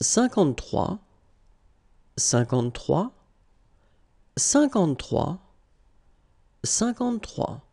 cinquante-trois cinquante-trois cinquante-trois cinquante-trois